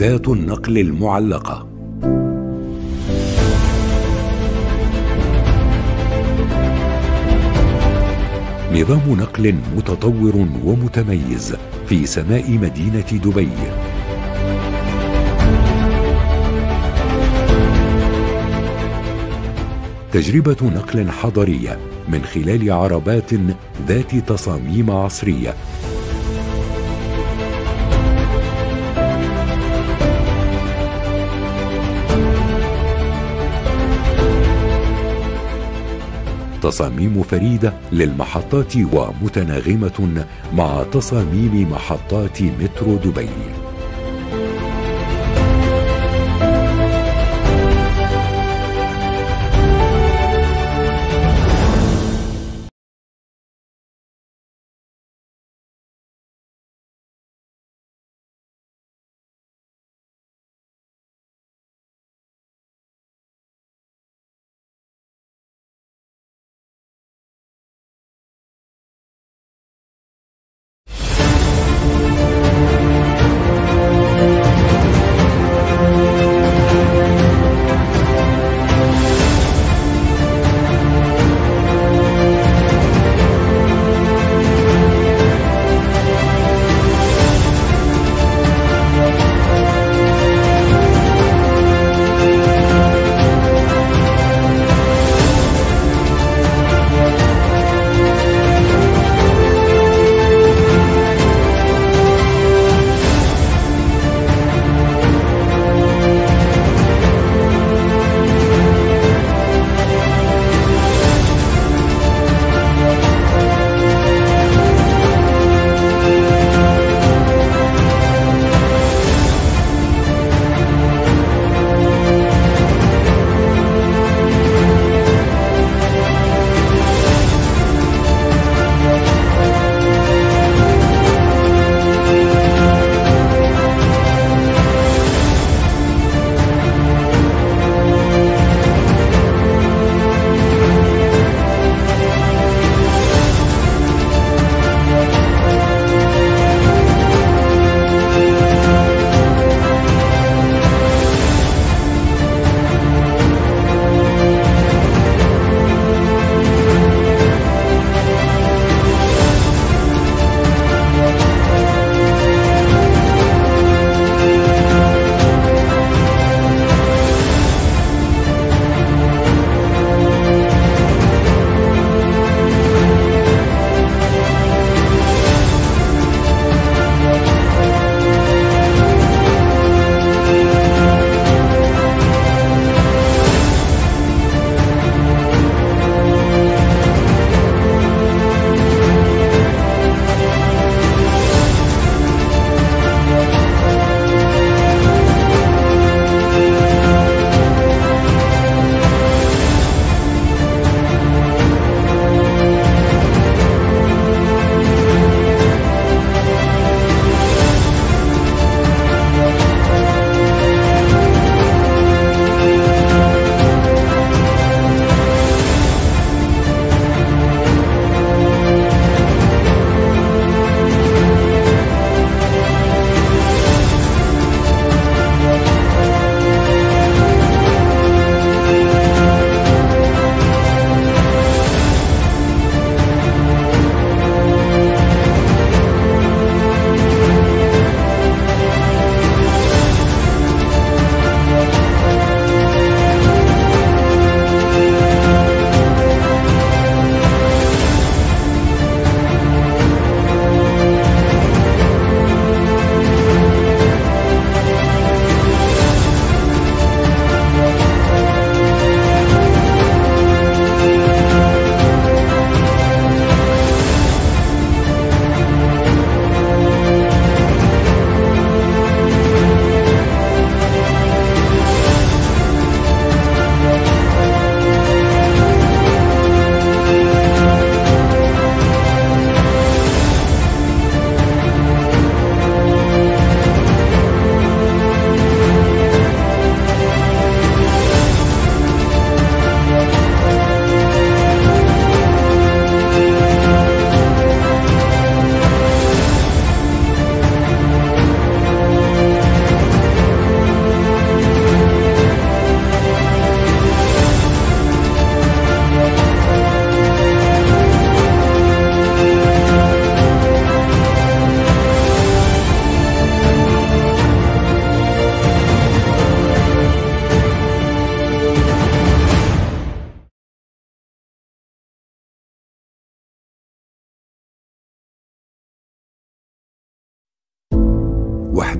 وحدات النقل المعلقه نظام نقل متطور ومتميز في سماء مدينه دبي تجربه نقل حضريه من خلال عربات ذات تصاميم عصريه تصاميم فريدة للمحطات ومتناغمة مع تصاميم محطات مترو دبي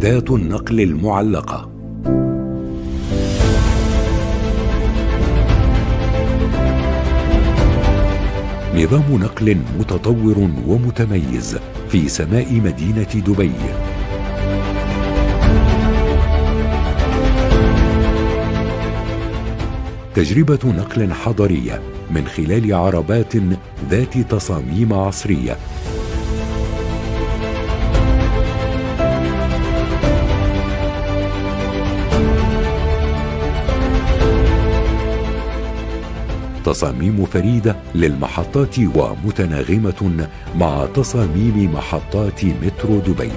أداة النقل المعلقة نظام نقل متطور ومتميز في سماء مدينة دبي تجربة نقل حضرية من خلال عربات ذات تصاميم عصرية تصاميم فريدة للمحطات ومتناغمة مع تصاميم محطات مترو دبي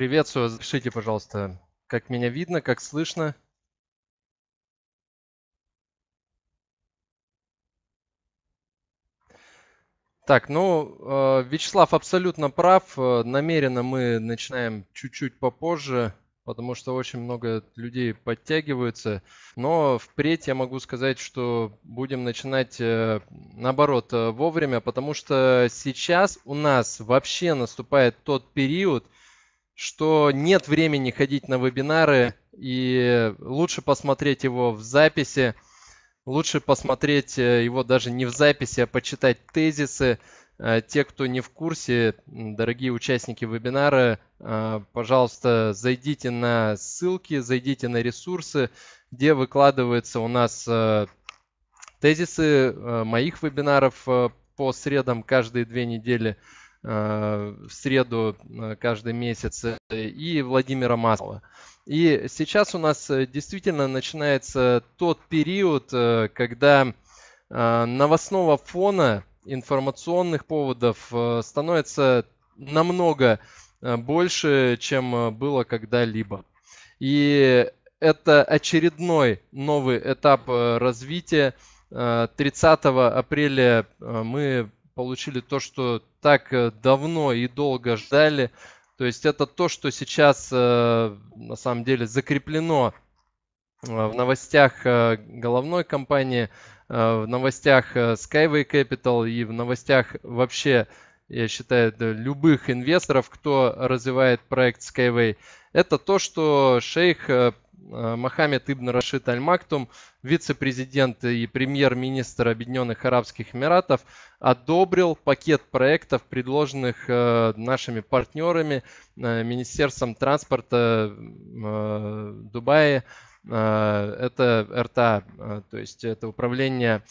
Приветствую. Пишите, пожалуйста, как меня видно, как слышно. Так, ну, э, Вячеслав абсолютно прав. Э, намеренно мы начинаем чуть-чуть попозже, потому что очень много людей подтягиваются. Но впредь я могу сказать, что будем начинать, э, наоборот, вовремя, потому что сейчас у нас вообще наступает тот период – что нет времени ходить на вебинары, и лучше посмотреть его в записи, лучше посмотреть э, его даже не в записи, а почитать тезисы. Э, те, кто не в курсе, дорогие участники вебинара, э, пожалуйста, зайдите на ссылки, зайдите на ресурсы, где выкладываются у нас тезисы моих вебинаров по средам каждые две недели – Э, в среду э, каждый месяц, э, и Владимира Маслова. И сейчас у нас действительно начинается тот период, когда новостного фона информационных поводов становится намного больше, чем было когда-либо. И это очередной новый этап развития. 30 апреля мы получили то, что так э, давно и долго ждали. То есть это то, что сейчас э, на самом деле закреплено э, в новостях головной компании, в новостях Skyway Capital и в новостях вообще, я считаю, любых инвесторов, кто развивает проект Skyway. Это то, что шейх Э, Мохаммед Ибн Рашид Аль Мактум, вице-президент и премьер-министр Объединенных Арабских Эмиратов, одобрил пакет проектов, предложенных э, нашими партнерами, э, Министерством транспорта Дубая, это РТА, то есть это управление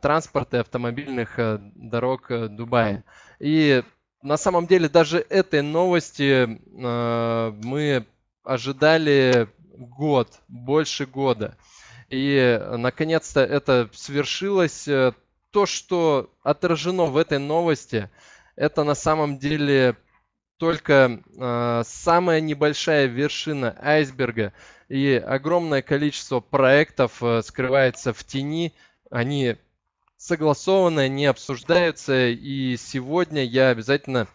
транспорта и автомобильных дорог Дубая. И на самом деле даже этой новости мы ожидали год, больше года. И, э, наконец-то, это свершилось. Э, то, что отражено в этой новости, это на самом деле только э, самая небольшая вершина айсберга и огромное количество проектов э, скрывается в тени. Они согласованы, не обсуждаются. И сегодня я обязательно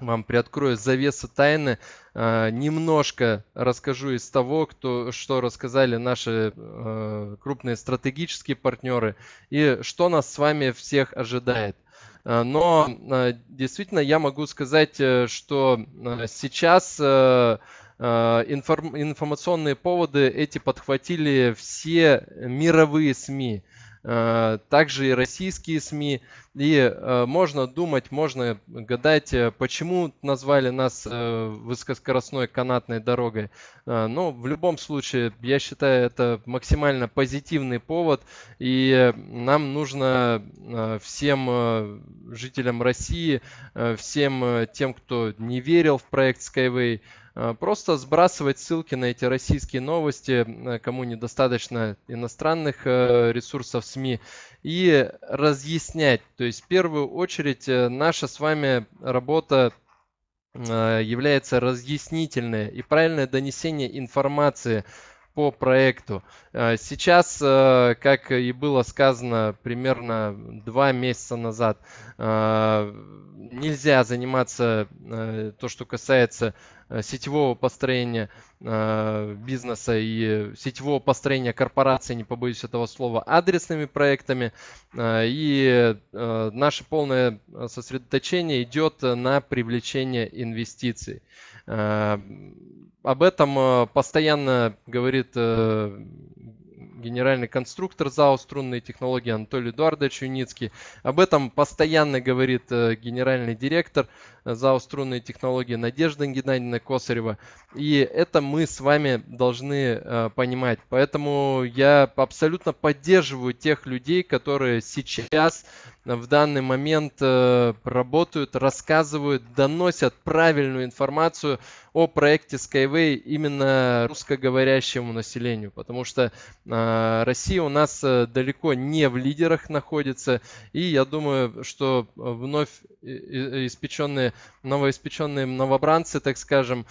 вам приоткрою завесы тайны, а, немножко расскажу из того, кто, что рассказали наши э, крупные стратегические партнеры и что нас с вами всех ожидает. А, но а, действительно я могу сказать, э, что сейчас э, информационные поводы эти подхватили все мировые СМИ. Э, также и российские СМИ. И э, можно думать, можно гадать, э, почему назвали нас высокоскоростной канатной дорогой. Но ну, в любом случае, я считаю, это максимально позитивный повод, и нам нужно всем жителям России, всем тем, кто не верил в проект Skyway, Э, просто сбрасывать ссылки на эти российские новости, э, кому недостаточно иностранных э, ресурсов СМИ, и разъяснять. То есть в первую очередь наша с вами работа является разъяснительное и правильное донесение информации по проекту. Сейчас, как и было сказано примерно два месяца назад, нельзя заниматься то, что касается Э, сетевого построения э, бизнеса и сетевого построения корпорации, не побоюсь этого слова, адресными проектами. Э, и наше полное сосредоточение идет на привлечение инвестиций. Об этом постоянно говорит генеральный конструктор ЗАО «Струнные технологии» Анатолий Эдуардович Юницкий. Об этом постоянно говорит э, генеральный директор э, ЗАО «Струнные технологии» Надежда Геннадьевна Косарева. И это мы с вами должны э, понимать. Поэтому я абсолютно поддерживаю тех людей, которые сейчас Э, в данный момент э, работают, рассказывают, доносят правильную информацию о проекте Skyway именно русскоговорящему населению, потому что э, Россия у нас далеко не в лидерах находится, и я думаю, что вновь испеченные, новоиспеченные новобранцы, так скажем,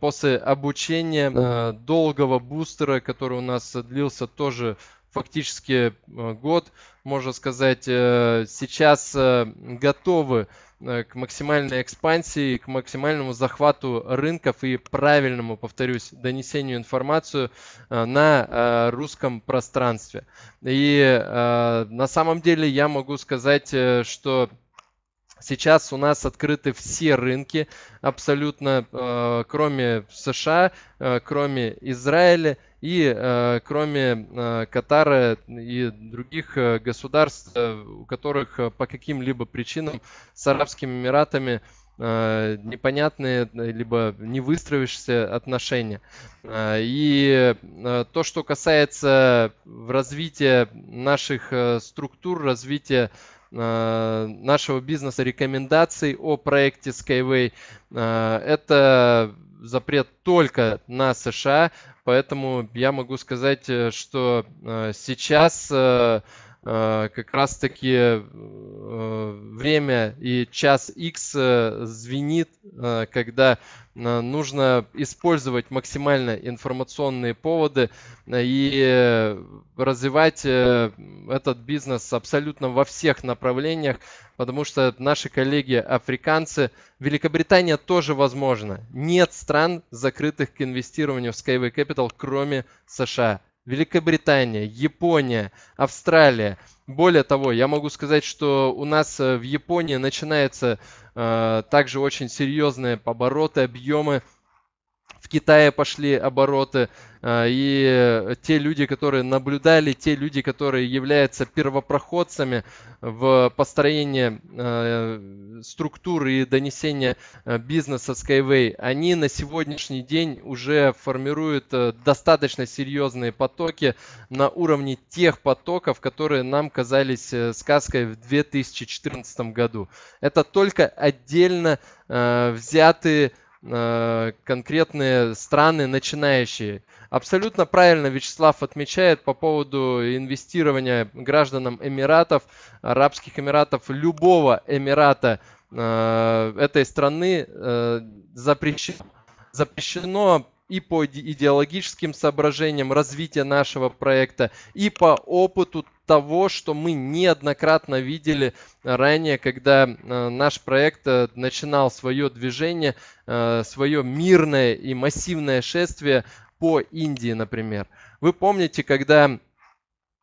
после обучения долгого бустера, который у нас длился тоже фактически э, год, можно сказать, э, сейчас э, готовы к максимальной экспансии, к максимальному захвату рынков и правильному, повторюсь, донесению информацию на русском пространстве. И на самом деле я могу сказать, что Сейчас у нас открыты все рынки абсолютно, э, кроме США, э, кроме Израиля и э, кроме э, Катара и других э, государств, э, у которых э, по каким-либо причинам с Арабскими Эмиратами э, непонятные, э, либо не выстроившиеся отношения. Э, и э, то, что касается развития наших э, структур, развития э, Э, нашего бизнеса рекомендаций о проекте Skyway. Э, это запрет только на США, поэтому я могу сказать, э, что сейчас Э, как раз-таки э, время и час X э, звенит, когда нужно использовать максимально информационные поводы и развивать этот бизнес абсолютно во всех направлениях, потому что наши коллеги африканцы, Великобритания тоже возможно. Нет стран, закрытых к инвестированию в Skyway Capital, кроме США. Великобритания, Япония, Австралия. Более того, я могу сказать, что у нас э, в Японии начинается э, также очень серьезные обороты, объемы в Китае пошли обороты, э, и те люди, которые наблюдали, те люди, которые являются первопроходцами в построении э, структуры и донесения э, бизнеса Skyway, они на сегодняшний день уже формируют достаточно серьезные потоки на уровне тех потоков, которые нам казались сказкой в 2014 году. Это только отдельно взятые Э, конкретные страны начинающие. Абсолютно правильно Вячеслав отмечает по поводу инвестирования гражданам Эмиратов, Арабских Эмиратов, любого Эмирата э, этой страны э, запрещено. Запрещено и по идеологическим соображениям развития нашего проекта, и по опыту того, что мы неоднократно видели э, ранее, когда э, наш проект э, начинал свое движение, свое мирное и массивное шествие по Индии, например. Вы помните, когда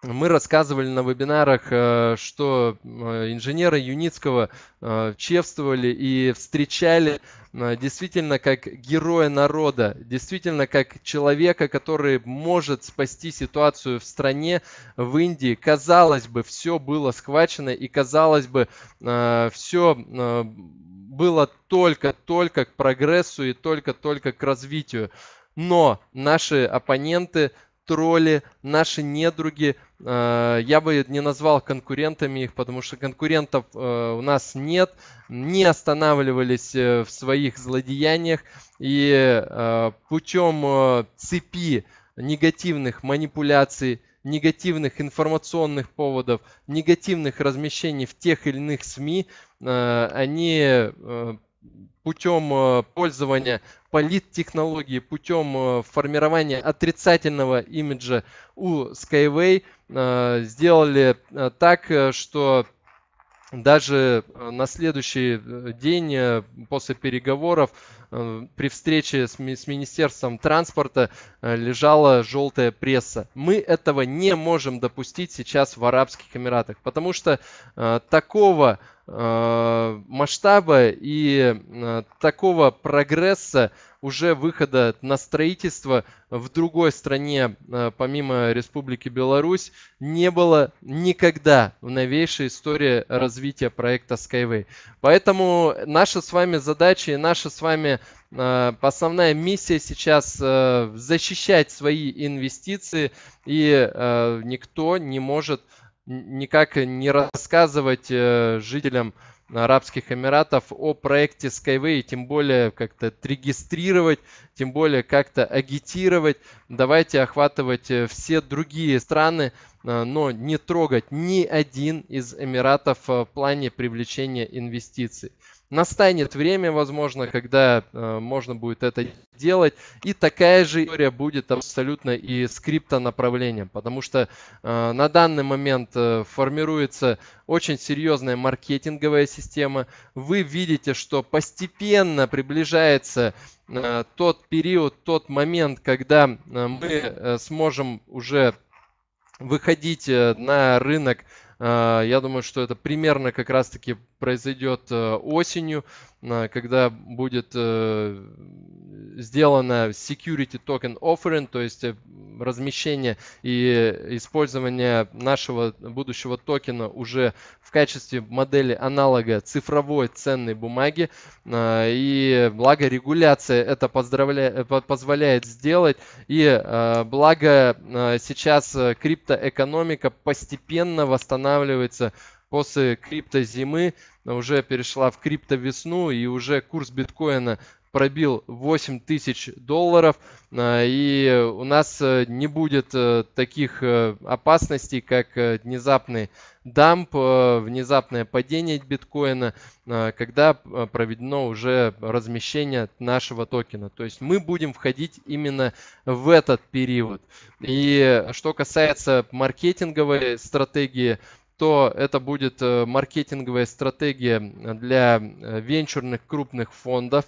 мы рассказывали на вебинарах, э, что э, инженеры Юницкого э, чествовали и встречали действительно как героя народа, действительно как человека, который может спасти ситуацию в стране, в Индии. Казалось бы, все было схвачено и казалось бы, все было только-только к прогрессу и только-только к развитию. Но наши оппоненты тролли, наши недруги. Э, я бы не назвал конкурентами их, потому что конкурентов э, у нас нет, не останавливались э, в своих злодеяниях. И путем цепи негативных манипуляций, негативных информационных поводов, негативных размещений в тех или иных СМИ, они путем пользования политтехнологии путем э, формирования отрицательного имиджа у Skyway э, сделали э, так, что даже на следующий день после переговоров при встрече с, Министерством транспорта лежала желтая пресса. Мы этого не можем допустить сейчас в Арабских Эмиратах, потому что такого Э, масштаба и э, такого прогресса уже выхода на строительство в другой стране, э, помимо Республики Беларусь, не было никогда в новейшей истории развития проекта Skyway. Поэтому наша с вами задача и наша с вами основная миссия сейчас защищать свои инвестиции, и никто не может никак не рассказывать э, жителям Арабских Эмиратов о проекте Skyway, тем более как-то регистрировать, тем более как-то агитировать. Давайте охватывать э, все другие страны, э, но не трогать ни один из Эмиратов в плане привлечения инвестиций. Настанет время, возможно, когда э, можно будет это делать. И такая же история будет абсолютно и с криптонаправлением, потому что э, на данный момент э, формируется очень серьезная маркетинговая система. Вы видите, что постепенно приближается э, тот период, тот момент, когда э, мы э, сможем уже выходить э, на рынок. Э, я думаю, что это примерно как раз-таки произойдет э, осенью, э, когда будет э, сделано security token offering, то есть размещение и использование нашего будущего токена уже в качестве модели аналога цифровой ценной бумаги. И благо регуляция это позволяет сделать. И благо сейчас криптоэкономика постепенно восстанавливается после криптозимы уже перешла в криптовесну и уже курс биткоина пробил 8 тысяч долларов, а, и у нас э, не будет э, таких э, опасностей, как внезапный дамп, внезапное падение биткоина, а, когда проведено уже размещение нашего токена. То есть мы будем входить именно в этот период. И что касается маркетинговой стратегии, то это будет э, маркетинговая стратегия для э, венчурных крупных фондов.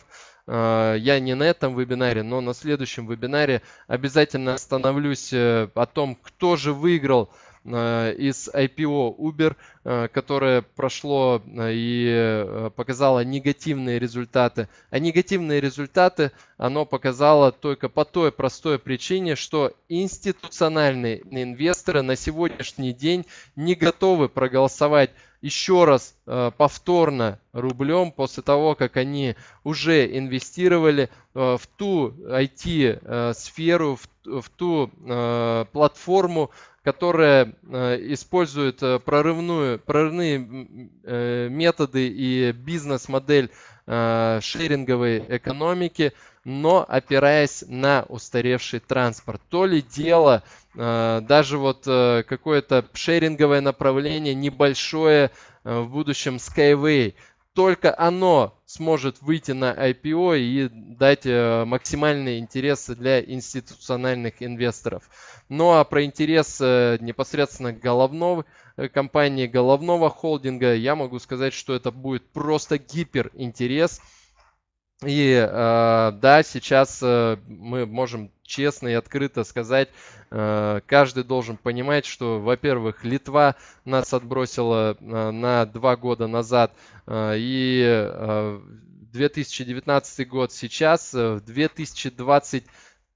Э, я не на этом вебинаре, но на следующем вебинаре обязательно остановлюсь о том, кто же выиграл Э, из IPO Uber, э, которое прошло э, и показало негативные результаты. А негативные результаты оно показало только по той простой причине, что институциональные инвесторы на сегодняшний день не готовы проголосовать еще раз э, повторно рублем после того, как они уже инвестировали э, в ту IT-сферу, э, в ту платформу, которая использует прорывную, прорывные методы и бизнес-модель шеринговой экономики – но опираясь на устаревший транспорт. То ли дело э, даже вот э, какое-то шеринговое направление небольшое э, в будущем Skyway. Только оно сможет выйти на IPO и дать максимальные интересы для институциональных инвесторов. Ну а про интерес непосредственно головного, компании головного холдинга я могу сказать, что это будет просто гиперинтерес интерес и э, да, сейчас э, мы можем честно и открыто сказать, э, каждый должен понимать, что, во-первых, Литва нас отбросила на два года назад, и 2019 год сейчас, в 2023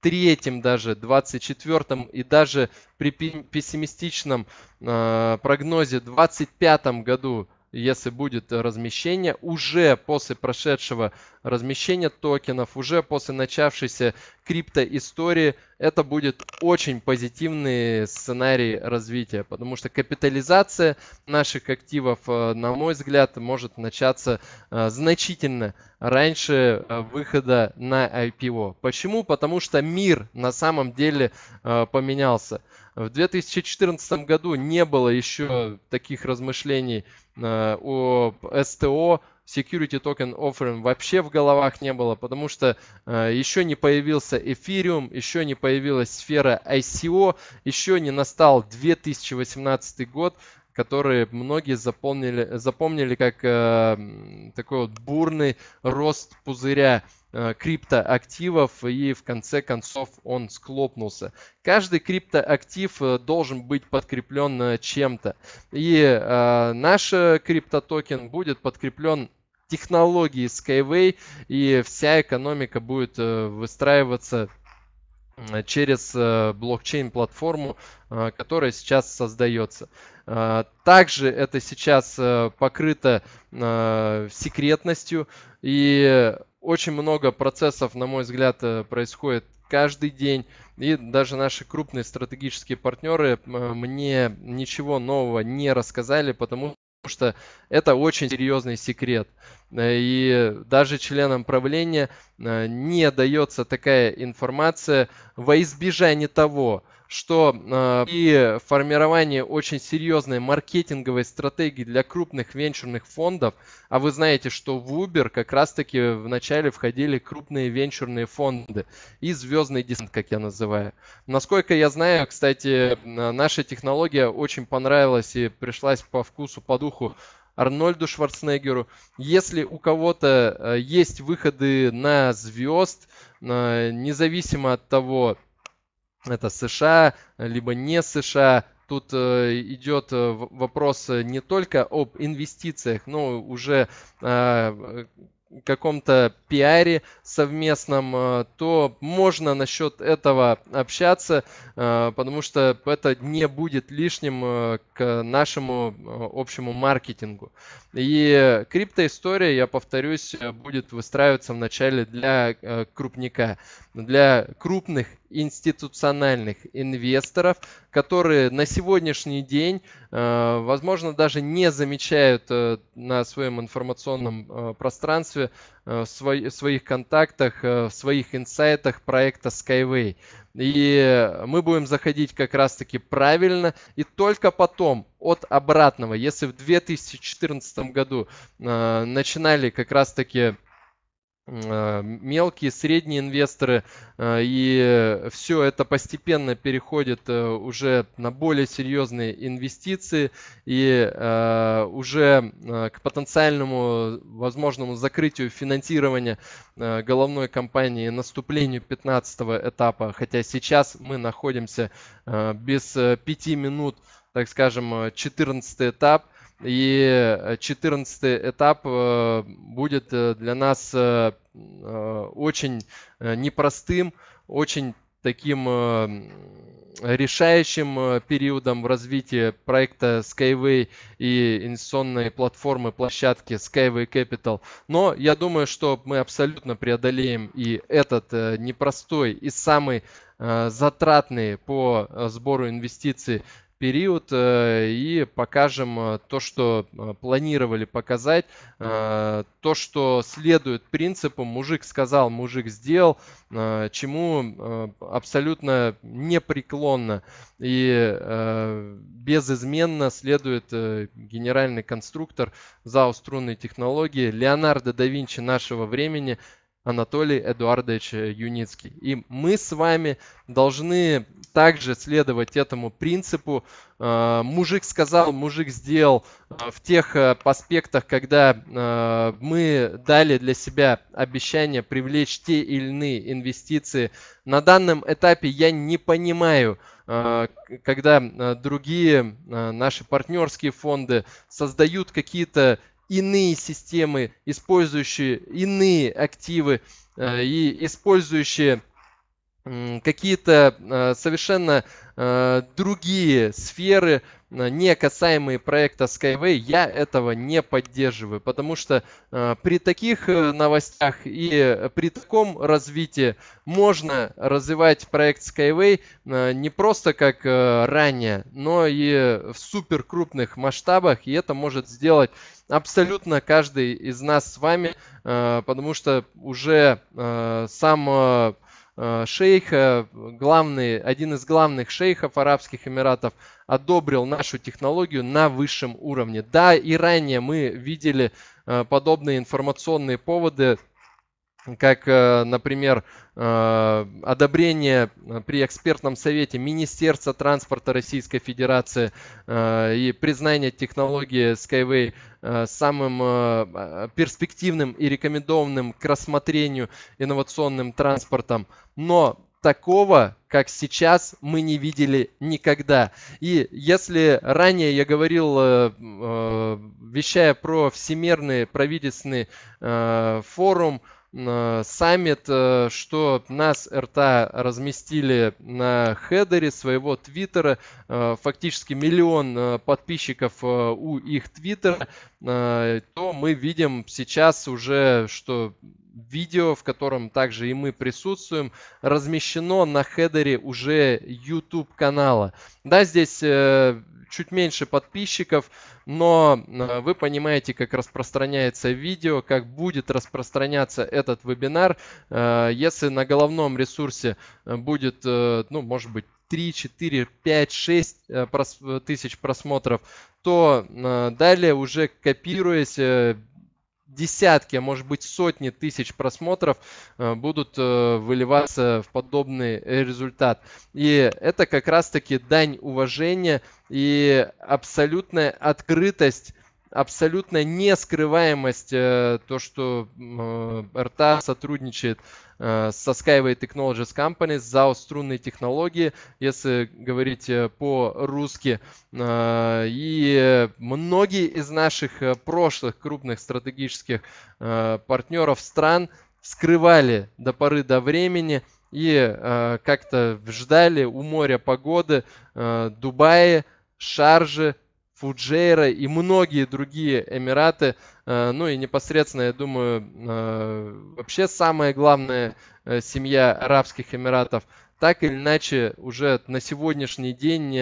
третьем даже, 24 и даже при пессимистичном э, прогнозе 2025 году если будет э, размещение, уже после прошедшего размещения токенов, уже после начавшейся криптоистории, это будет очень позитивный сценарий развития, потому что капитализация наших активов, э, на мой взгляд, может начаться э, значительно раньше выхода на IPO. Почему? Потому что мир на самом деле поменялся. В 2014 году не было еще таких размышлений э, о СТО, Security Token Offering вообще в головах не было, потому что э, еще не появился Эфириум, еще не появилась сфера ICO, еще не настал 2018 год, который многие запомнили, запомнили как э, такой вот бурный рост пузыря Э, криптоактивов и в конце концов он склопнулся. Каждый криптоактив э, должен быть подкреплен э, чем-то. И э, наш криптотокен будет подкреплен технологией Skyway и вся экономика будет выстраиваться через блокчейн-платформу, которая сейчас создается. Также это сейчас покрыто секретностью и очень много процессов, на мой взгляд, э, происходит каждый день. И даже наши крупные стратегические партнеры э, мне ничего нового не рассказали, потому что это очень серьезный секрет. Э, и даже членам правления не дается такая информация во избежание того, что э, и формирование очень серьезной маркетинговой стратегии для крупных венчурных фондов, а вы знаете, что в Uber как раз-таки вначале входили крупные венчурные фонды и звездный десант, как я называю. Насколько я знаю, кстати, наша технология очень понравилась и пришлась по вкусу, по духу Арнольду Шварценеггеру. Если у кого-то э, есть выходы на звезд, э, независимо от того, это США, либо не США. Тут э, идет э, вопрос э, не только об инвестициях, но уже каком-то пиаре совместном, то можно насчет этого общаться, потому что это не будет лишним к нашему общему маркетингу. И криптоистория, я повторюсь, будет выстраиваться вначале для крупника, для крупных институциональных инвесторов, которые на сегодняшний день, э, возможно, даже не замечают э, на своем информационном э, пространстве, в своих контактах, в своих инсайтах проекта Skyway. И мы будем заходить как раз-таки правильно. И только потом от обратного, если в 2014 году начинали как раз-таки Э, мелкие, средние инвесторы, э, и все это постепенно переходит э, уже на более серьезные инвестиции и уже к потенциальному возможному закрытию финансирования головной компании наступлению 15 этапа, хотя сейчас мы находимся без 5 минут, так скажем, 14 этап – и 14 э, этап э, будет э, для нас очень непростым, очень таким эм, решающим периодом в развитии проекта Skyway и инвестиционной платформы, площадки Skyway Capital. Но я думаю, что мы абсолютно преодолеем и этот непростой и самый затратный по сбору инвестиций период э, и покажем э, то, что э, планировали показать, то, что следует принципу «мужик сказал, мужик сделал», чему абсолютно непреклонно и безизменно следует генеральный конструктор ЗАО «Струнные технологии» Леонардо да Винчи нашего времени – Анатолий Эдуардович э, Юницкий. И мы с вами должны также следовать этому принципу. Э, мужик сказал, мужик сделал э, в тех аспектах, когда мы дали для себя обещание привлечь те или иные инвестиции. На данном этапе я не понимаю, когда другие наши партнерские фонды создают какие-то иные системы, использующие иные активы э, и использующие какие-то э, совершенно э, другие сферы Э, не касаемые проекта Skyway, я этого не поддерживаю, потому что э, при таких э, новостях и э, при таком развитии можно развивать проект Skyway э, не просто как э, ранее, но и в супер крупных масштабах, и это может сделать абсолютно каждый из нас с вами, потому что уже сам Э, шейха, э, главный, один из главных шейхов Арабских Эмиратов, одобрил нашу технологию на высшем уровне. Да, и ранее мы видели э, подобные информационные поводы как, э, например, э, одобрение э, при экспертном совете Министерства транспорта Российской Федерации и признание технологии Skyway самым перспективным и рекомендованным к рассмотрению инновационным транспортом. Но такого, как сейчас, мы не видели никогда. И если ранее я говорил, вещая про всемирный правительственный форум, Э, саммит, э, что нас, РТА, разместили на хедере своего твиттера. Э, фактически миллион подписчиков у их твиттера. То мы видим сейчас уже, что видео, в котором также и мы присутствуем, размещено на хедере уже YouTube канала. Да, здесь чуть меньше подписчиков, но э, вы понимаете, как распространяется видео, как будет распространяться этот вебинар. Э, если на головном ресурсе э, будет, ну, может быть, 3, 4, 5, 6 тысяч просмотров, то далее уже копируясь десятки, а может быть сотни тысяч просмотров э, будут э, выливаться в подобный результат. И это как раз-таки дань уважения и абсолютная открытость абсолютная нескрываемость, э, то, что э, РТА сотрудничает э, со Skyway Technologies Company за струнные технологии, если говорить по-русски. И многие из наших прошлых крупных стратегических партнеров стран скрывали до поры до времени и как-то ждали у моря погоды Дубаи Шаржи, Фуджейра и многие другие Эмираты. Э, ну и непосредственно, я думаю, э, вообще самая главная э, семья Арабских Эмиратов так или иначе уже на сегодняшний день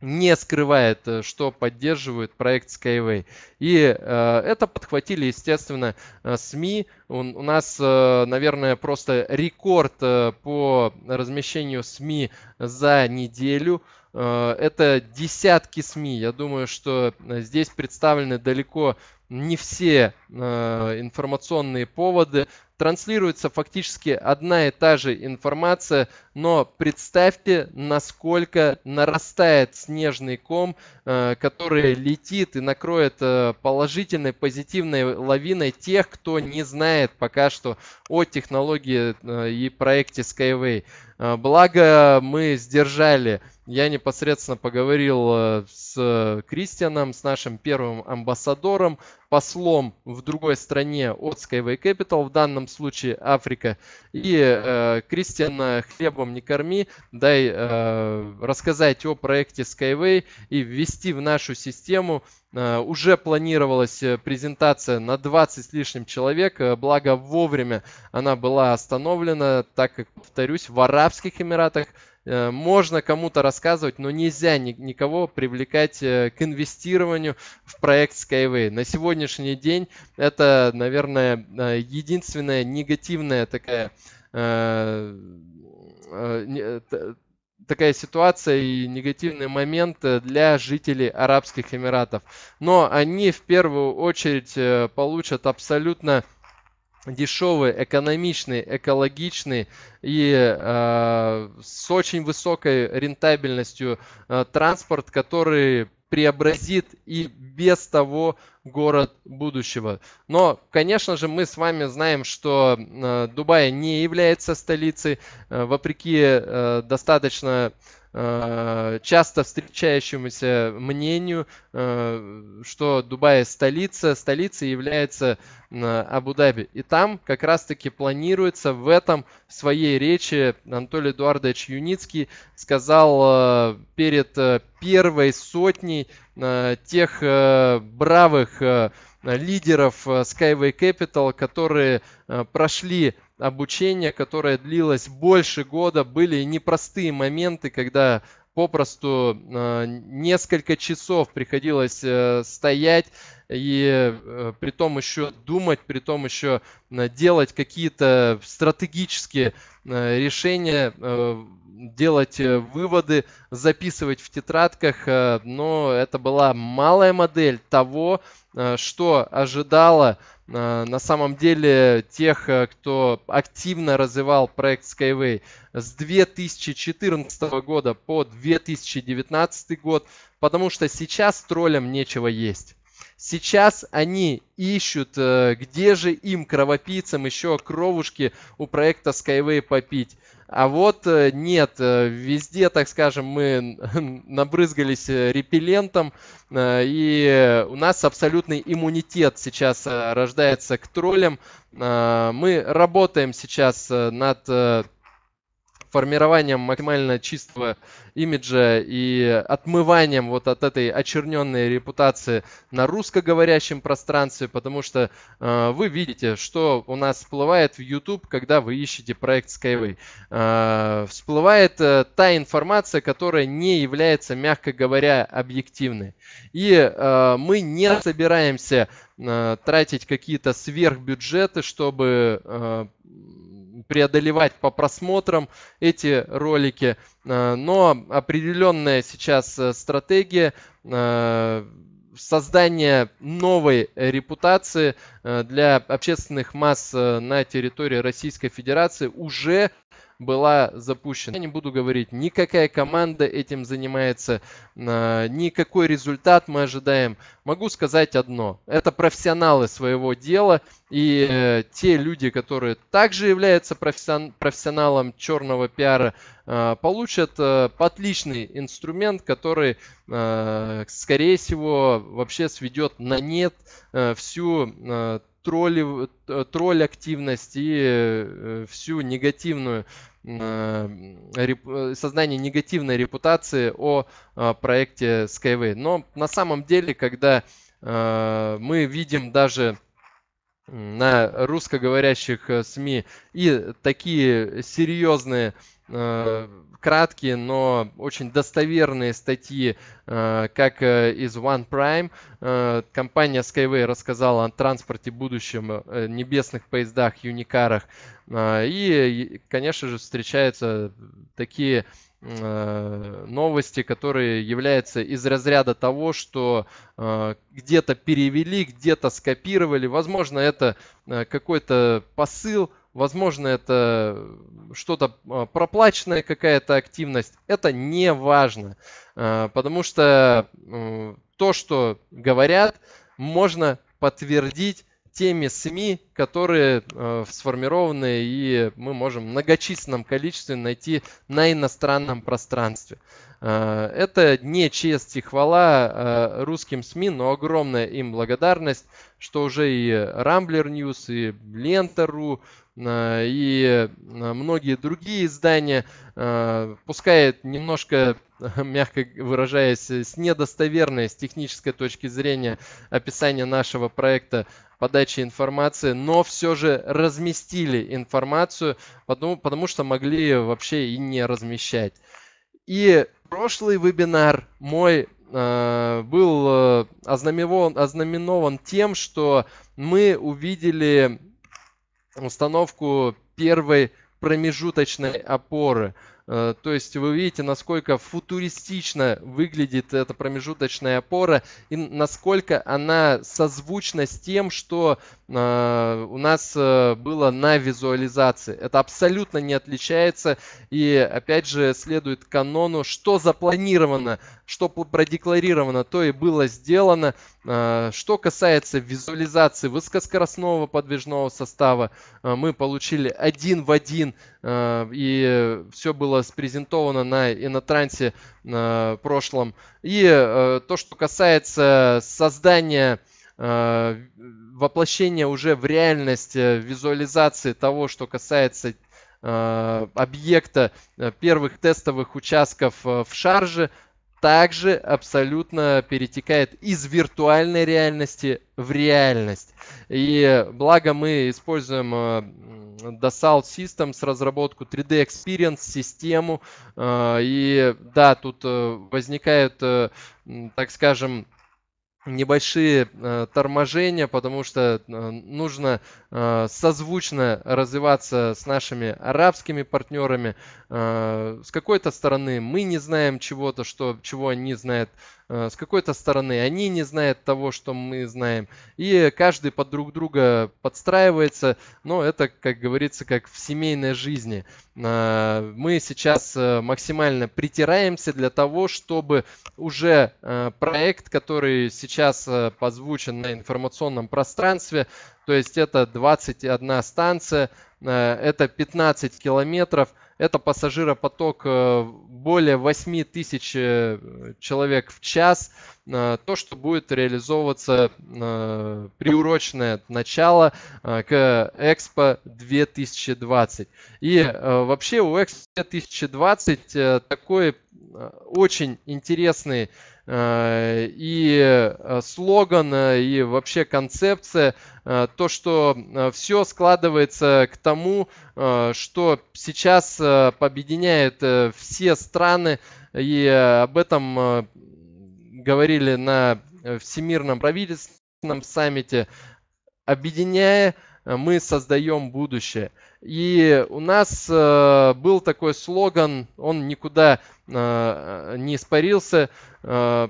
не скрывает, э, что поддерживает проект Skyway. И э, это подхватили, естественно, э, СМИ. У, у нас, э, наверное, просто рекорд э, по размещению СМИ за неделю. Э, это десятки СМИ. Я думаю, что э, здесь представлены далеко не все э, информационные поводы, транслируется фактически одна и та же информация, но представьте, насколько нарастает снежный ком, э, который летит и накроет э, положительной, позитивной лавиной тех, кто не знает пока что о технологии э, и проекте Skyway. Э, благо мы сдержали, я непосредственно поговорил э, с Кристианом, с нашим первым амбассадором, послом в другой стране от Skyway Capital, в данном случае Африка. И э, Кристиана хлебом не корми, дай э, рассказать о проекте Skyway и ввести в нашу систему Э, уже планировалась э, презентация на 20 с лишним человек, э, благо вовремя она была остановлена, так как, повторюсь, в Арабских Эмиратах можно кому-то рассказывать, но нельзя никого привлекать к инвестированию в проект Skyway. На сегодняшний день это, наверное, единственная негативная такая такая ситуация и негативный момент э, для жителей Арабских Эмиратов. Но они в первую очередь э, получат абсолютно дешевый, экономичный, экологичный и э, с очень высокой рентабельностью э, транспорт, который преобразит и без того город будущего. Но, конечно же, мы с вами знаем, что э, Дубай не является столицей, э, вопреки э, достаточно Э, часто встречающемуся мнению, э, что Дубай столица, столицей является Абу-Даби. И там как раз-таки планируется в этом в своей речи Анатолий Эдуардович Юницкий сказал э, перед первой сотней тех бравых лидеров Skyway Capital, которые прошли обучения, которое длилось больше года, были непростые моменты, когда попросту э, несколько часов приходилось э, стоять и э, при том еще думать, при том еще делать какие-то стратегические решения делать э, выводы, записывать в тетрадках, э, но это была малая модель того, э, что ожидало на самом деле тех, кто активно развивал проект Skyway с 2014 года по 2019 год, потому что сейчас троллям нечего есть. Сейчас они ищут, э, где же им, кровопийцам, еще кровушки у проекта Skyway попить. А вот э, нет, э, везде, так скажем, мы набрызгались репеллентом, и у нас абсолютный иммунитет сейчас рождается к троллям. Мы работаем сейчас над формированием максимально чистого имиджа и отмыванием вот от этой очерненной репутации на русскоговорящем пространстве, потому что э, вы видите, что у нас всплывает в YouTube, когда вы ищете проект Skyway. Э, всплывает э, та информация, которая не является, мягко говоря, объективной. И э, мы не собираемся э, тратить какие-то сверхбюджеты, чтобы э, преодолевать по просмотрам эти ролики. Э, но определенная сейчас э, стратегия э, создания новой репутации для общественных масс на территории Российской Федерации уже была запущена. Я не буду говорить, никакая команда этим занимается, а, никакой результат мы ожидаем. Могу сказать одно. Это профессионалы своего дела, и э, те люди, которые также являются профессионалом черного пиара, а, получат э, отличный инструмент, который, а, скорее всего, вообще сведет на нет э, всю тролли, э, тролль активность и э, всю негативную э, сознание негативной репутации о проекте Skyway. Но на самом деле, когда мы видим даже на русскоговорящих СМИ и такие серьезные Э, краткие, но очень достоверные статьи, э, как э, из One Prime. Компания Skyway рассказала о транспорте будущем, небесных поездах, юникарах. И, конечно же, встречаются такие новости, которые являются из разряда того, что где-то перевели, где-то скопировали. Возможно, это какой-то посыл Возможно, это что-то а, проплаченная какая-то активность. Это не важно, а, потому что то, что говорят, можно подтвердить теми СМИ, которые а, сформированы, и мы можем в многочисленном количестве найти на иностранном пространстве. это не честь и хвала русским СМИ, но огромная им благодарность, что уже и Rambler News, и Лента.ру Э, и э, многие другие издания, э, пускай немножко, мягко выражаясь, с недостоверной, с технической точки зрения описания нашего проекта подачи информации, но все же разместили информацию, потому, потому что могли вообще и не размещать. И прошлый вебинар мой был ознаменован, ознаменован тем, что мы увидели установку первой промежуточной опоры Э, то есть вы видите, насколько футуристично выглядит эта промежуточная опора и насколько она созвучна с тем, что э, у нас э, было на визуализации. Это абсолютно не отличается и опять же следует канону, что запланировано, что продекларировано, то и было сделано. Что касается визуализации высокоскоростного подвижного состава, мы получили один в один Э, и все было спрезентовано на Инотрансе э, прошлом. И э, то, что касается создания воплощения уже в реальность визуализации того, что касается объекта первых тестовых участков в шарже, также абсолютно перетекает из виртуальной реальности в реальность. И благо мы используем э, Dassault Systems, разработку 3D Experience, систему. Э, и да, тут э, возникают, так скажем, небольшие э, торможения, потому что э, нужно э, созвучно развиваться с нашими арабскими партнерами. Э, с какой-то стороны мы не знаем чего-то, что, чего они знают Э, с какой-то стороны, они не знают того, что мы знаем, и каждый под друг друга подстраивается, но это, как говорится, как в семейной жизни. Э, мы сейчас э, максимально притираемся для того, чтобы уже проект, который сейчас позвучен на информационном пространстве, то есть это 21 станция, Э, это 15 километров, это пассажиропоток э, более 8 тысяч э, человек в час. То, что будет реализовываться приурочное начало к Экспо 2020. И вообще у Экспо 2020 такой очень интересный Э, и э, слоган, э, и вообще концепция, то, что все складывается к тому, что сейчас объединяет все страны, и об этом говорили на Всемирном правительственном саммите, объединяя мы создаем будущее. И у нас э, был такой слоган, он никуда э, не испарился. Э,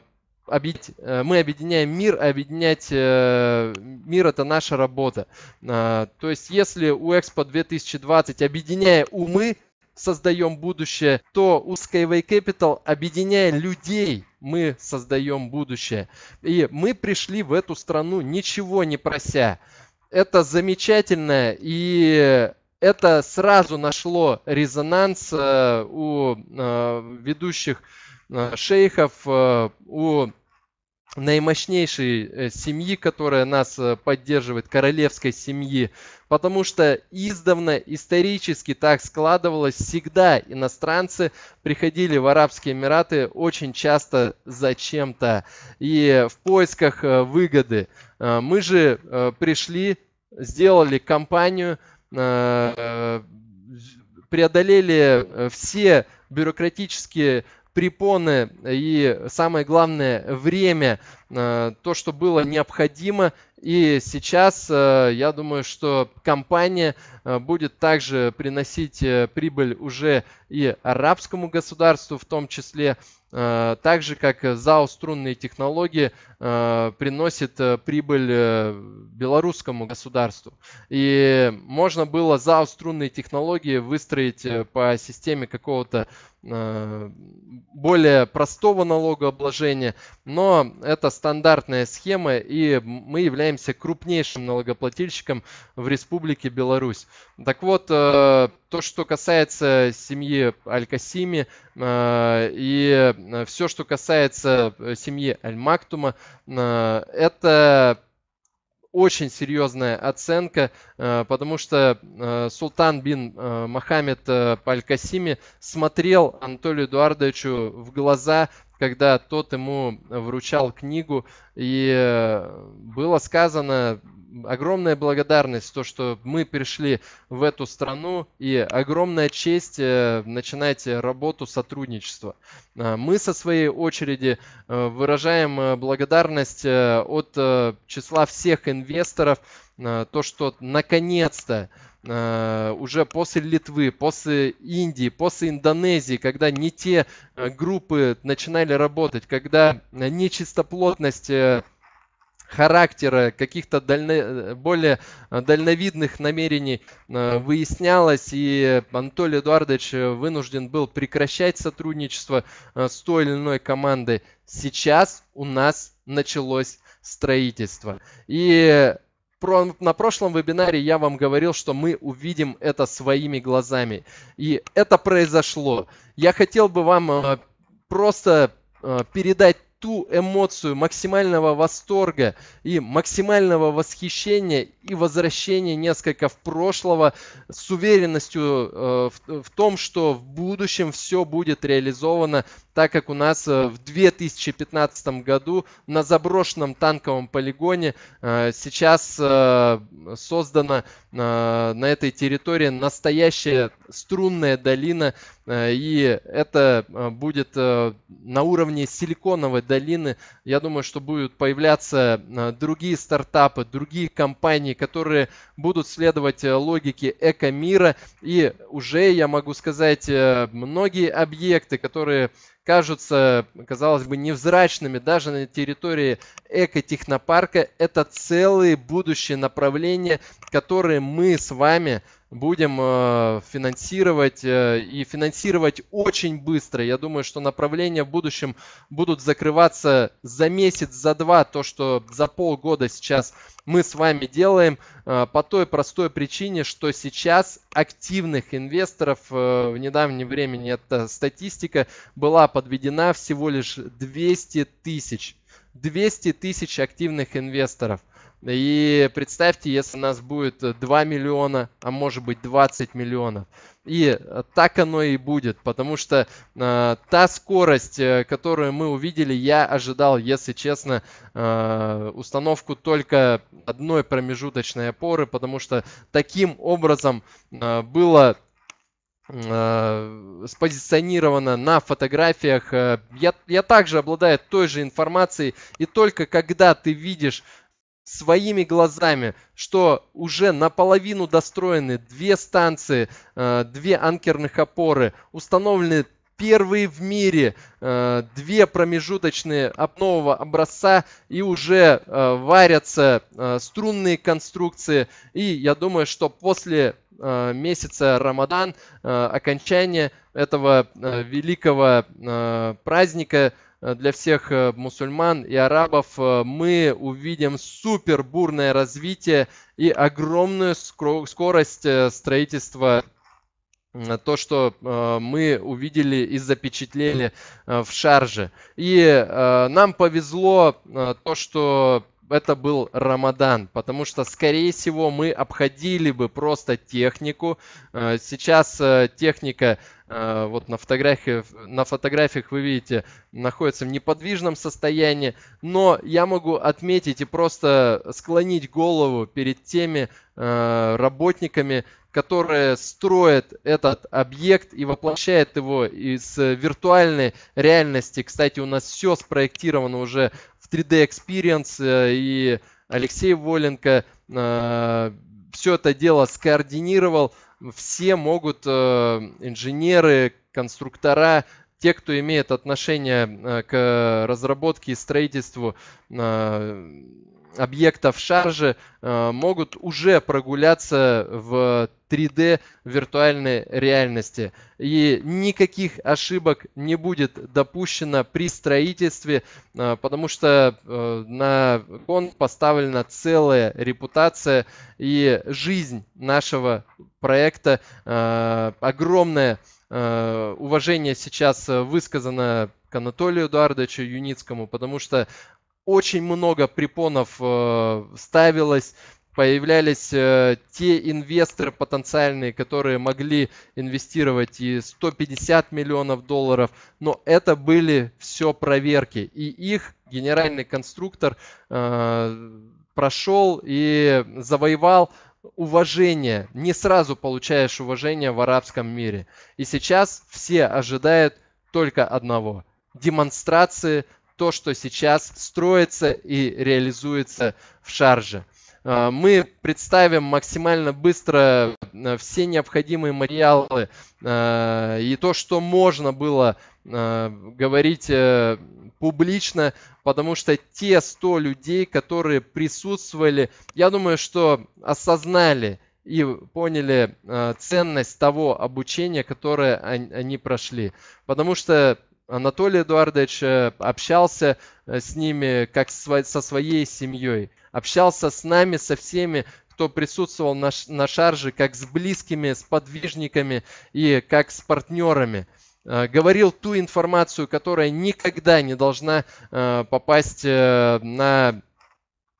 э мы объединяем мир, а объединять э, мир это наша работа. Э, то есть если у Экспо 2020 объединяя умы, создаем будущее, то у Skyway Capital, объединяя людей, мы создаем будущее. И мы пришли в эту страну, ничего не прося это замечательно, и это сразу нашло резонанс э, у э, ведущих э, шейхов, у наимощнейшей семьи, которая нас поддерживает, королевской семьи, потому что издавна исторически так складывалось, всегда иностранцы приходили в Арабские Эмираты очень часто зачем-то и в поисках выгоды. Мы же пришли сделали компанию, э, преодолели э, все бюрократические препоны и самое главное время, э, то, что было необходимо. И сейчас я думаю, что компания будет также приносить прибыль уже и арабскому государству в том числе. Э, так же как э, ЗАО «Струнные технологии» э, приносит прибыль белорусскому государству. И можно было ЗАО «Струнные технологии» выстроить по системе какого-то Э, более простого налогообложения, но это стандартная схема, и мы являемся крупнейшим налогоплательщиком в Республике Беларусь. Так вот, э, то, что касается семьи Аль-Касими э, и все, что касается семьи Аль-Мактума, это очень серьезная оценка, э, потому что э, Султан бин э, Мохаммед Аль-Касими смотрел Анатолию Эдуардовичу в глаза когда тот ему вручал книгу, и э, было сказано огромная благодарность, то, что мы пришли в эту страну, и огромная честь э, начинать работу сотрудничества. Э, мы со своей очереди выражаем благодарность от числа всех инвесторов, то, что наконец-то Э, уже после Литвы, после Индии, после Индонезии, когда не те э, группы начинали работать, когда нечистоплотность э, характера, каких-то дально... более дальновидных намерений выяснялось, и Анатолий Эдуардович вынужден был прекращать сотрудничество с той или иной командой. Сейчас у нас началось строительство. И про, на прошлом вебинаре я вам говорил, что мы увидим это своими глазами. И это произошло. Я хотел бы вам э, просто э, передать ту эмоцию максимального восторга и максимального восхищения и возвращения несколько в прошлого с уверенностью э, в, том, что в будущем все будет реализовано так, как у нас э, в 2015 году на заброшенном танковом полигоне э, сейчас создана на этой территории настоящая струнная долина Э, и это э, будет э, на уровне Силиконовой долины. Я думаю, что будут появляться другие стартапы, другие компании, которые будут следовать логике эко-мира. И уже, я могу сказать, многие объекты, которые кажутся, казалось бы, невзрачными даже на территории Эко технопарка, это целые будущие направления, которые мы с вами будем э, финансировать э, и финансировать очень быстро. Я думаю, что направления в будущем будут закрываться за месяц, за два, то, что за полгода сейчас мы с вами делаем, э, по той простой причине, что сейчас активных инвесторов в недавнем времени, эта статистика была подведена всего лишь 200 тысяч. 200 тысяч активных инвесторов – и представьте, если нас будет 2 миллиона, а может быть 20 миллионов. И так оно и будет, потому что э, та скорость, э, которую мы увидели, я ожидал, если честно, э, установку только одной промежуточной опоры, потому что таким образом э, было э, спозиционировано на фотографиях. Э, я, я также обладаю той же информацией, и только когда ты видишь своими глазами, что уже наполовину достроены две станции, э, две анкерных опоры, установлены первые в мире э, две промежуточные обнового образца и уже э, варятся струнные конструкции. И я думаю, что после месяца Рамадан, окончания этого великого праздника – Э, для всех э, мусульман и арабов э, мы увидим супер бурное развитие и огромную скорость строительства то, что мы увидели и запечатлели в шарже. И нам повезло то, что это был Рамадан, потому что, скорее всего, мы обходили бы просто технику. Сейчас техника Э, вот на фотографиях, на фотографиях вы видите, находится в неподвижном состоянии, но я могу отметить и просто склонить голову перед теми э, работниками, которые строят этот объект и воплощает его из виртуальной реальности. Кстати, у нас все спроектировано уже в 3D Experience, э, и Алексей Воленко все это дело скоординировал все могут, э, инженеры, конструктора, те, кто имеет отношение э, к разработке и строительству э, объектов шаржи э, могут уже прогуляться в 3D виртуальной реальности. И никаких ошибок не будет допущено при строительстве, э, потому что э, на кон поставлена целая репутация и жизнь нашего проекта, огромная уважение сейчас высказано к Анатолию Эдуардовичу Юницкому, потому что очень много препонов э, ставилось, появлялись э, те инвесторы потенциальные, которые могли инвестировать и 150 миллионов долларов, но это были все проверки, и их генеральный конструктор э, прошел и завоевал уважение, не сразу получаешь уважение в арабском мире. И сейчас все ожидают только одного – демонстрации то, что сейчас строится и реализуется в шарже. А, мы представим максимально быстро э, все необходимые материалы э, и то, что можно было э, говорить публично, потому что те 100 людей, которые присутствовали, я думаю, что осознали и поняли ценность того обучения, которое они прошли. Потому что Анатолий Эдуардович э, общался э, с ними как со своей семьей, общался с нами, со всеми, кто присутствовал на, на шарже, как с близкими, с подвижниками и как с партнерами. Э, говорил ту информацию, которая никогда не должна попасть на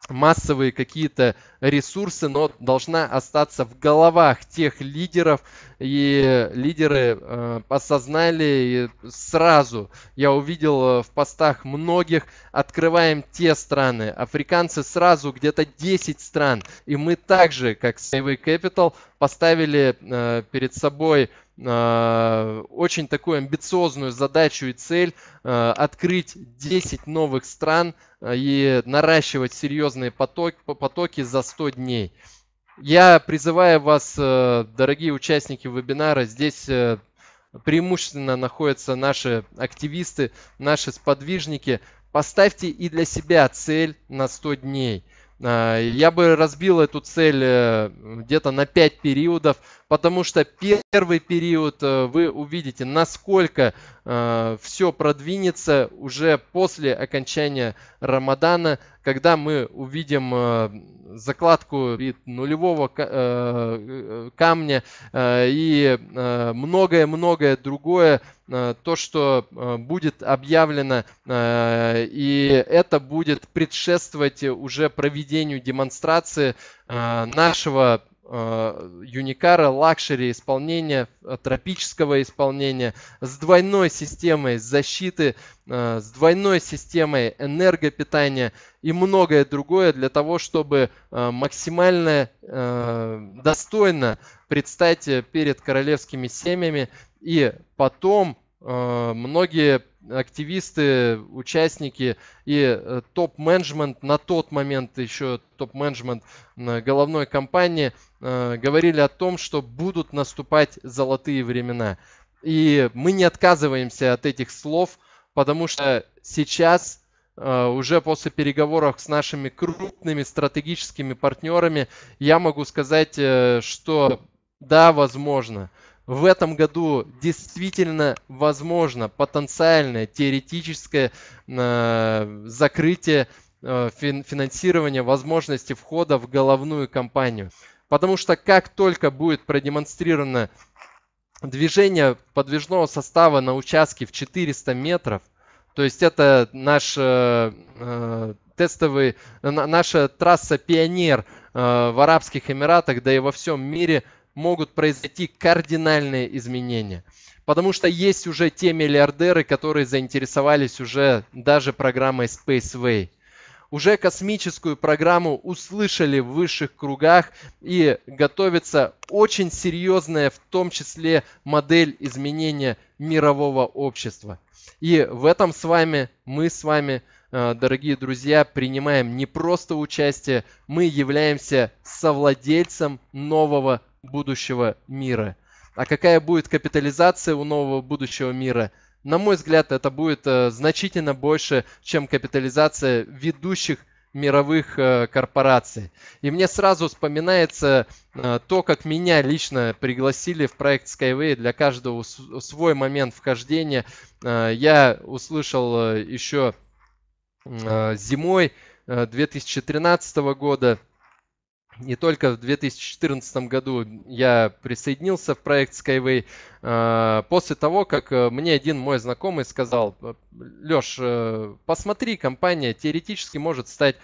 массовые какие-то ресурсы, но должна остаться в головах тех лидеров. И лидеры э, осознали и сразу. Я увидел э, в постах многих, открываем те страны. Африканцы сразу где-то 10 стран. И мы также, как Save Capital, поставили э, перед собой а, очень такую амбициозную задачу и цель а, открыть 10 новых стран а, и наращивать серьезные потоки, потоки за 100 дней. Я призываю вас, э, дорогие участники вебинара, здесь э, преимущественно находятся наши активисты, наши сподвижники. Поставьте и для себя цель на 100 дней – Э, я бы разбил эту цель э, где-то на 5 периодов, потому что первый период э, вы увидите, насколько Э, все продвинется уже после окончания Рамадана, когда мы увидим э, закладку нулевого э, камня и многое-многое другое, то, что будет объявлено, и это будет предшествовать уже проведению демонстрации нашего Э, Юникара, лакшери исполнения, э, тропического исполнения, с двойной системой защиты, э, с двойной системой энергопитания и многое другое для того, чтобы максимально достойно предстать перед королевскими семьями и потом многие активисты, участники и э, топ-менеджмент на тот момент еще топ-менеджмент головной компании э, говорили о том, что будут наступать золотые времена. И мы не отказываемся от этих слов, потому что сейчас э, уже после переговоров с нашими крупными стратегическими партнерами я могу сказать, что да, возможно в этом году действительно возможно потенциальное теоретическое э, закрытие э, фин, финансирования возможности входа в головную компанию. Потому что как только будет продемонстрировано движение подвижного состава на участке в 400 метров, то есть это наш э, э тестовый, наша трасса Пионер э, в Арабских Эмиратах, да и во всем мире – могут произойти кардинальные изменения. Потому что есть уже те миллиардеры, которые заинтересовались уже даже программой SpaceWay. Уже космическую программу услышали в высших кругах и готовится очень серьезная, в том числе, модель изменения мирового общества. И в этом с вами, мы с вами, э, дорогие друзья, принимаем не просто участие, мы являемся совладельцем нового будущего мира. А какая будет капитализация у нового будущего мира? На мой взгляд, это будет э, значительно больше, чем капитализация ведущих мировых э, корпораций. И мне сразу вспоминается э, то, как меня лично пригласили в проект Skyway. Для каждого свой момент вхождения. Я услышал еще зимой 2013 года и только в 2014 году я присоединился в проект Skyway. Э, после того, как э, мне один мой знакомый сказал, «Э, Леш, посмотри, компания теоретически может стать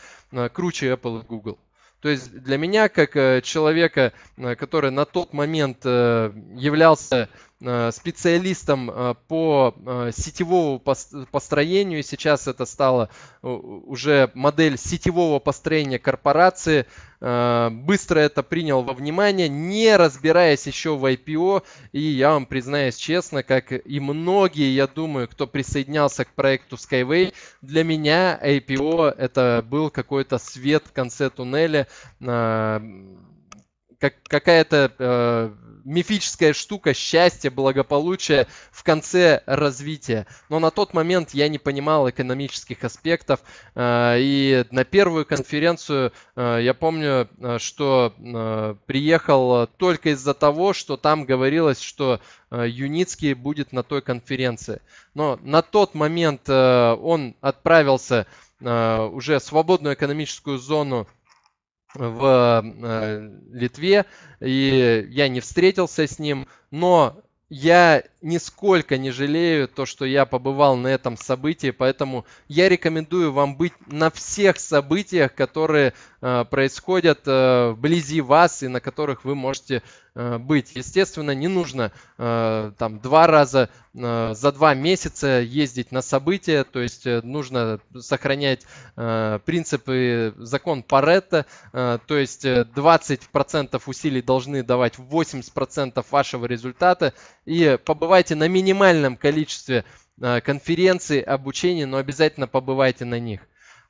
круче Apple и Google. То есть для меня, как человека, который на тот момент являлся Э, специалистом э, по э, сетевому построению. Сейчас это стало уже модель сетевого построения корпорации. Быстро это принял во внимание, не разбираясь еще в IPO. И я вам признаюсь честно, как и многие, я думаю, кто присоединялся к проекту Skyway, для меня IPO это был какой-то свет в конце туннеля как, какая-то э, мифическая штука счастья, благополучия в конце развития. Но на тот момент я не понимал экономических аспектов. Э, и на первую конференцию э, я помню, э, что э, приехал только из-за того, что там говорилось, что э, Юницкий будет на той конференции. Но на тот момент э, он отправился э, уже в свободную экономическую зону в э, Литве, и я не встретился с ним, но я нисколько не жалею то, что я побывал на этом событии, поэтому я рекомендую вам быть на всех событиях, которые Э, происходят э, вблизи вас и на которых вы можете э, быть. Естественно, не нужно там два раза за два месяца ездить на события, то есть нужно сохранять принципы закон Паретта, то есть 20% усилий должны давать 80% вашего результата и побывайте на минимальном количестве конференций, обучения но обязательно побывайте на них.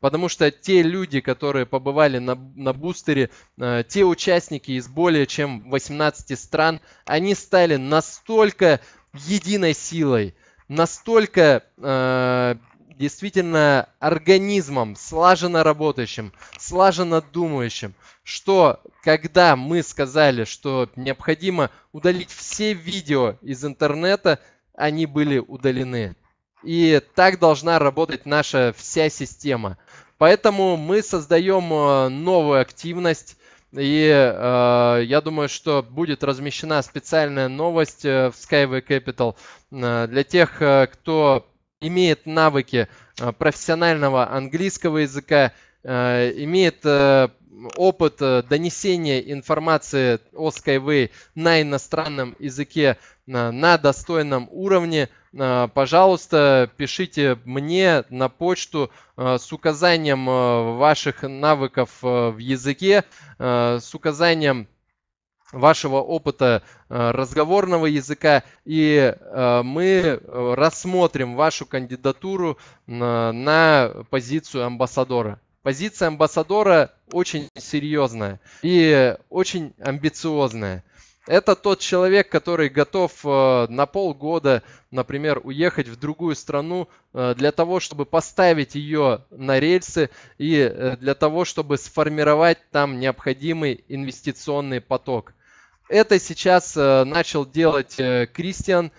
Потому что те люди, которые побывали на, на бустере, э, те участники из более чем 18 стран, они стали настолько единой силой, настолько э, действительно организмом, слаженно работающим, слаженно думающим, что когда мы сказали, что необходимо удалить все видео из интернета, они были удалены. И так должна работать наша вся система. Поэтому мы создаем э, новую активность. И э, я думаю, что будет размещена специальная новость э, в Skyway Capital э, для тех, кто имеет навыки профессионального английского языка, имеет опыт донесения информации о Skyway на иностранном языке на достойном уровне – Э, пожалуйста, пишите мне на почту э, с указанием э, ваших навыков в языке, с указанием вашего опыта разговорного языка, и мы рассмотрим вашу кандидатуру на позицию амбассадора. Позиция амбассадора очень серьезная и очень амбициозная. Это тот человек, который готов э, на полгода, например, уехать в другую страну э, для того, чтобы поставить ее на рельсы и э, для того, чтобы сформировать там необходимый инвестиционный поток. Это сейчас начал делать Кристиан,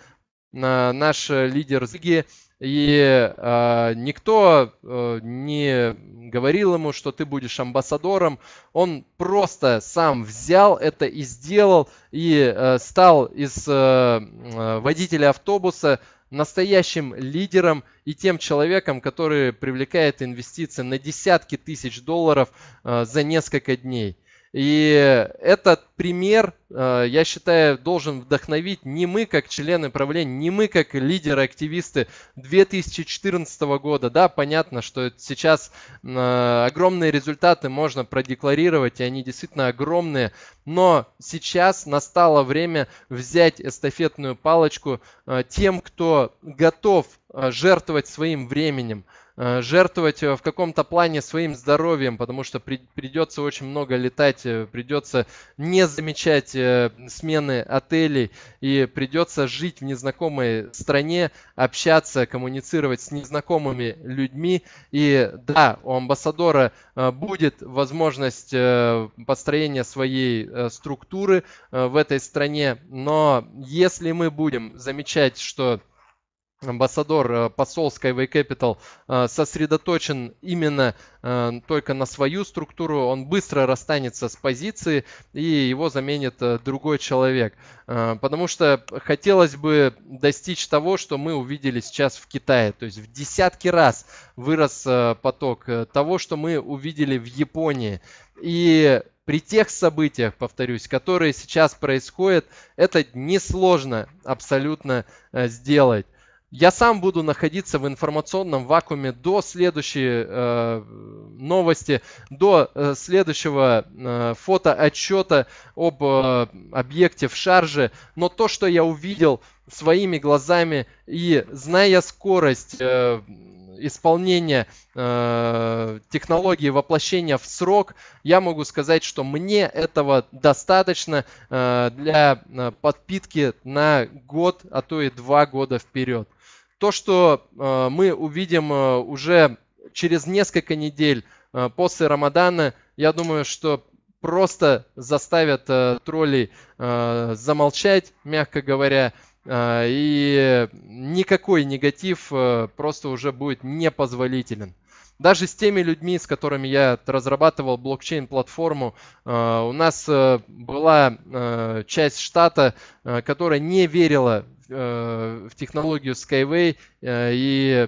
наш лидер Зиги. И э, никто э, не говорил ему, что ты будешь амбассадором. Он просто сам взял это и сделал, и э, стал из э, э водителя автобуса настоящим лидером и тем человеком, который привлекает инвестиции на десятки тысяч долларов э, за несколько дней. И этот пример, э, я считаю, должен вдохновить не мы как члены правления, не мы как лидеры, активисты 2014 года. Да, понятно, что сейчас э, огромные результаты можно продекларировать, и они действительно огромные. Но сейчас настало время взять эстафетную палочку э, тем, кто готов жертвовать своим временем, Э, жертвовать э, в каком-то плане своим здоровьем, потому что при, придется очень много летать, э, придется не замечать смены отелей и придется жить в незнакомой стране, общаться, коммуницировать с незнакомыми людьми. И да, у амбассадора будет возможность построения своей структуры в этой стране, но если мы будем замечать, что амбассадор, э, посол Skyway Capital э, сосредоточен именно э, только на свою структуру, он быстро расстанется с позиции и его заменит другой человек. Потому что хотелось бы достичь того, что мы увидели сейчас в Китае. То есть в десятки раз вырос поток того, что мы увидели в Японии. И при тех событиях, повторюсь, которые сейчас происходят, это несложно абсолютно сделать. Я сам буду находиться в информационном вакууме до следующей э, новости, до э, следующего э, фотоотчета об э, объекте в шарже. Но то, что я увидел своими глазами и зная скорость... Э, исполнения э, технологии воплощения в срок, я могу сказать, что мне этого достаточно э, для э, подпитки на год, а то и два года вперед. То, что э, мы увидим э, уже через несколько недель э, после Рамадана, я думаю, что просто заставят э, троллей э, замолчать, мягко говоря. А, и никакой негатив э, просто уже будет непозволителен. Даже с теми людьми, с которыми я разрабатывал блокчейн-платформу, а, у нас э, была э, часть штата, которая не верила в технологию Skyway, и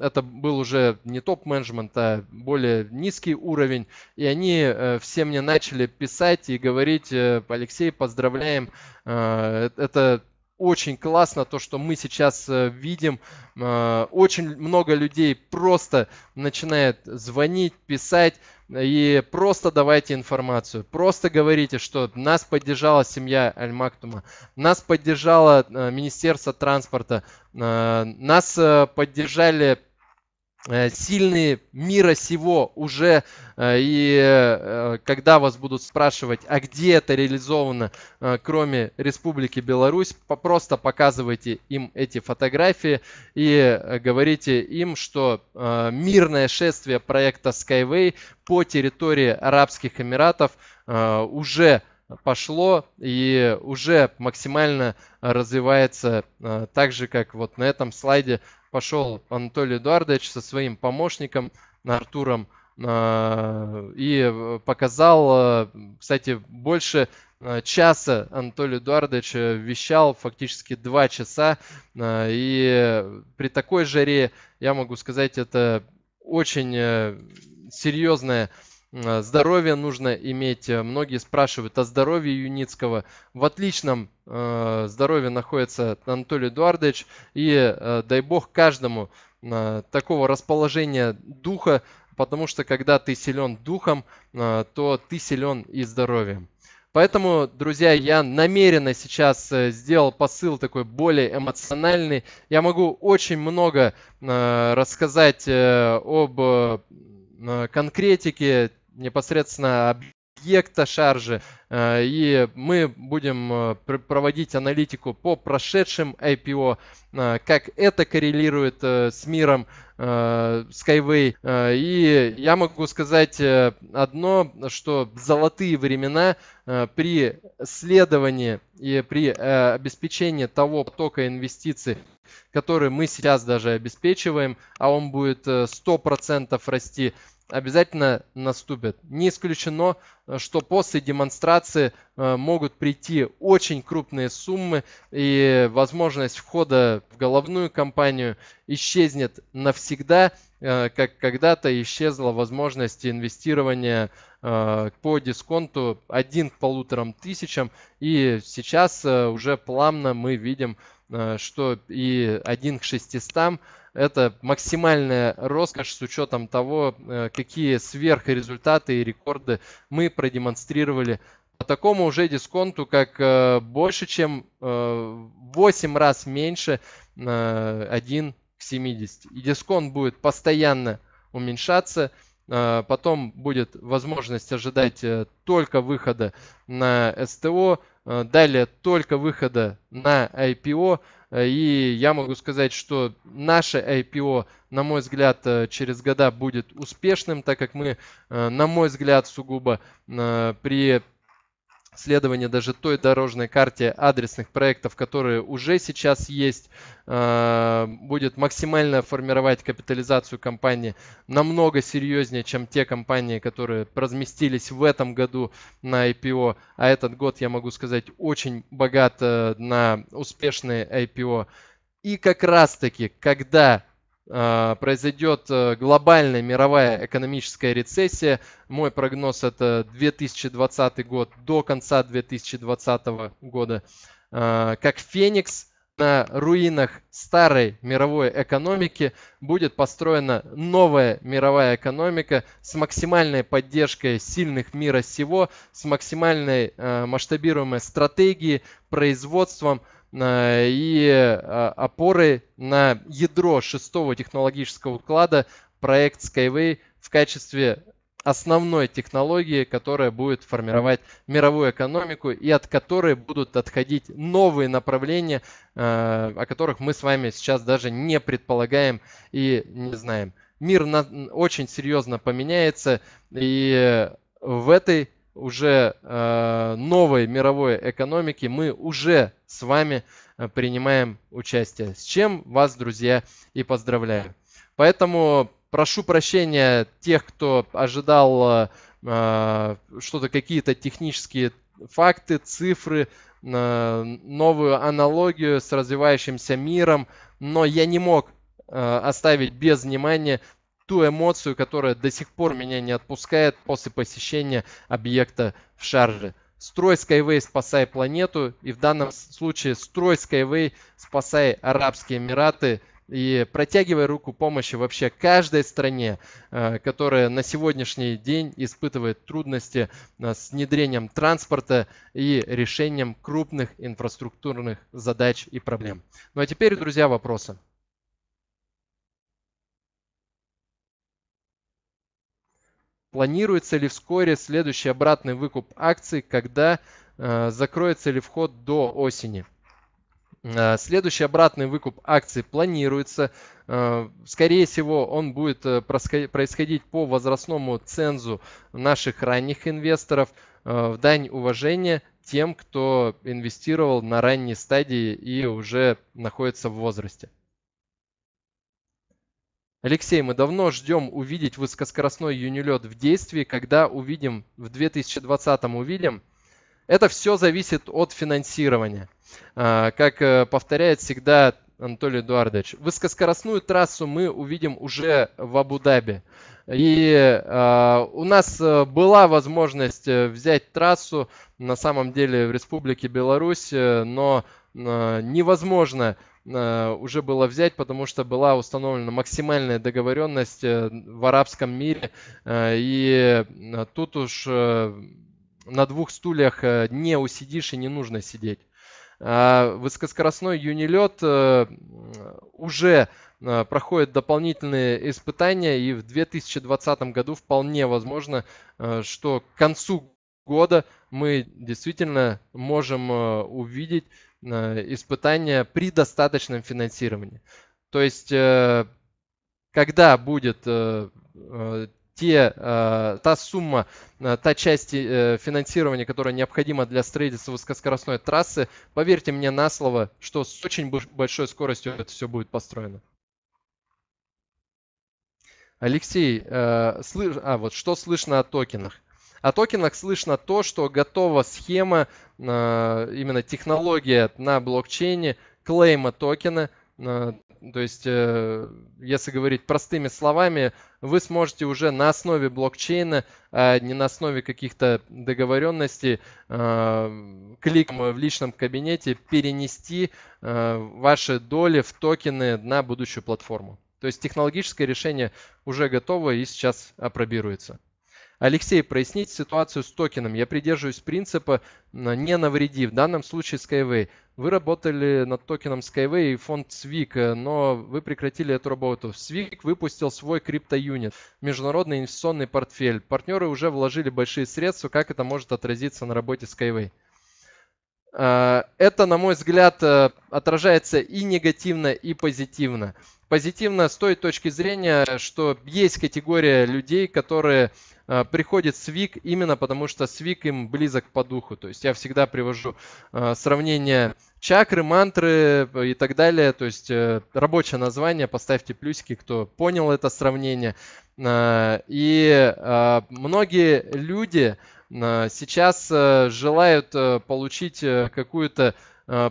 это был уже не топ-менеджмент, а более низкий уровень, и они все мне начали писать и говорить, Алексей, поздравляем, это очень классно то, что мы сейчас э, видим. Э, очень много людей просто начинает звонить, писать э, и просто давайте информацию. Просто говорите, что нас поддержала семья Альмактума, нас поддержало Министерство транспорта, нас поддержали Э, сильные мира сего уже, э, и э, когда вас будут спрашивать, а где это реализовано, кроме Республики Беларусь, просто показывайте им эти фотографии и говорите им, что мирное шествие проекта Skyway по территории Арабских Эмиратов уже пошло и уже максимально развивается так же, как вот на этом слайде пошел Анатолий Эдуардович со своим помощником Артуром и э, показал, э, кстати, больше э, часа Анатолий Эдуардович вещал, фактически два часа. И при такой жаре, я могу сказать, это очень серьезная Э, здоровье нужно иметь. Э, многие спрашивают о здоровье Юницкого. В отличном э, здоровье находится Анатолий Эдуардович. И дай бог каждому такого расположения духа, потому что когда ты силен духом, то ты силен и здоровьем. Поэтому, друзья, я намеренно сейчас сделал посыл такой более эмоциональный. Я могу очень много рассказать об конкретике, непосредственно объекта шаржи. Э, и мы будем э, проводить аналитику по прошедшим IPO, э, как это коррелирует с миром Skyway. И я могу сказать одно, что золотые времена при следовании и при обеспечении того потока инвестиций, который мы сейчас даже обеспечиваем, а он будет 100% расти, обязательно наступят. Не исключено, э, что после демонстрации э, могут прийти очень крупные суммы и возможность входа в головную компанию исчезнет навсегда, э, как когда-то исчезла возможность инвестирования по дисконту 1 к полуторам тысячам. И сейчас уже плавно мы видим, что и 1 к 600 это максимальная роскошь с учетом того, э, какие сверхрезультаты и рекорды мы продемонстрировали по такому уже дисконту, как э, больше, чем 8 э, раз меньше 1 к 70. И дисконт будет постоянно уменьшаться. Э, потом будет возможность ожидать э, только выхода на СТО, э, далее только выхода на IPO. И я могу сказать, что наше IPO, на мой взгляд, через года будет успешным, так как мы, на мой взгляд, сугубо при следование даже той дорожной карте адресных проектов, которые уже сейчас есть, э, будет максимально формировать капитализацию компании намного серьезнее, чем те компании, которые разместились в этом году на IPO. А этот год, я могу сказать, очень богат э, на успешные IPO. И как раз таки, когда Э, произойдет э, глобальная мировая экономическая рецессия. Мой прогноз это 2020 год до конца 2020 года. Э, как Феникс на руинах старой мировой экономики будет построена новая мировая экономика с максимальной поддержкой сильных мира сего, с максимальной масштабируемой стратегией, производством – Э, и э, опоры на ядро шестого технологического уклада проект Skyway в качестве основной технологии, которая будет формировать мировую экономику и от которой будут отходить новые направления, э, о которых мы с вами сейчас даже не предполагаем и не знаем. Мир очень серьезно поменяется, и в этой уже э, новой мировой экономики мы уже с вами э, принимаем участие. С чем вас, друзья, и поздравляю. Поэтому прошу прощения тех, кто ожидал э, э, что-то, какие-то технические факты, цифры, э, новую аналогию с развивающимся миром, но я не мог э, оставить без внимания ту эмоцию, которая до сих пор меня не отпускает после посещения объекта в шарже. Строй Skyway, спасай планету. И в данном случае строй Skyway, спасай Арабские Эмираты. И протягивай руку помощи вообще каждой стране, э, которая на сегодняшний день испытывает трудности э, с внедрением транспорта и решением крупных инфраструктурных задач и проблем. Ну а теперь, друзья, вопросы. Планируется ли вскоре следующий обратный выкуп акций, когда э, закроется ли вход до осени? Э, следующий обратный выкуп акций планируется. Э, скорее всего, он будет э, происходить по возрастному цензу наших ранних инвесторов в дань уважения тем, кто инвестировал на ранней стадии и уже находится в возрасте. Алексей, мы давно ждем увидеть высокоскоростной юнилет в действии. Когда увидим, в 2020 увидим. Это все зависит от финансирования. А, как э, повторяет всегда Анатолий Эдуардович, высокоскоростную трассу мы увидим уже в Абу-Даби. И а, у нас э, была возможность э, взять трассу на самом деле в Республике Беларусь, но невозможно Э, уже было взять, потому что была установлена максимальная договоренность э, в арабском мире. Э, и тут уж на двух стульях не усидишь и не нужно сидеть. А высокоскоростной юнилет уже проходит дополнительные испытания, и в 2020 году вполне возможно, что к концу года мы действительно можем увидеть Э, испытания при достаточном финансировании. То есть, э, когда будет э, те, та сумма, та часть финансирования, которая необходима для строительства высокоскоростной трассы, поверьте мне на слово, что с очень большой скоростью это все будет построено. Алексей, а вот что слышно о токенах? о токенах слышно то, что готова схема, э, именно технология на блокчейне клейма токена. Э, то есть, э, если говорить простыми словами, вы сможете уже на основе блокчейна, а не на основе каких-то договоренностей, кликом в личном кабинете перенести ваши доли в токены на будущую платформу. То есть технологическое решение уже готово и сейчас апробируется. Алексей, проясните ситуацию с токеном. Я придерживаюсь принципа «не навреди». В данном случае Skyway. Вы работали над токеном Skyway и фонд SWIG, э, но вы прекратили эту работу. SWIG выпустил свой криптоюнит, международный инвестиционный портфель. Партнеры уже вложили большие средства. Как это может отразиться на работе Skyway? А, это, на мой взгляд, э, отражается и негативно, и позитивно. Позитивно с той точки зрения, что есть категория людей, которые Э, приходит Свик именно потому, что Свик им близок по духу. То есть я всегда привожу э, сравнение чакры, мантры э, и так далее. То есть рабочее название, поставьте плюсики, кто понял это сравнение. И многие люди сейчас желают получить какую-то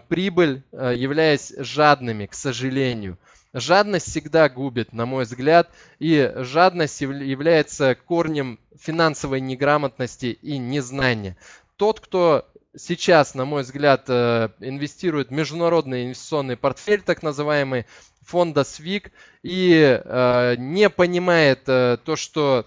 прибыль, являясь жадными, к сожалению. Жадность всегда губит, на мой взгляд, и жадность является корнем финансовой неграмотности и незнания. Тот, кто сейчас, на мой взгляд, э, инвестирует международный инвестиционный портфель, так называемый, фонда СВИК, и э, не понимает э, то, что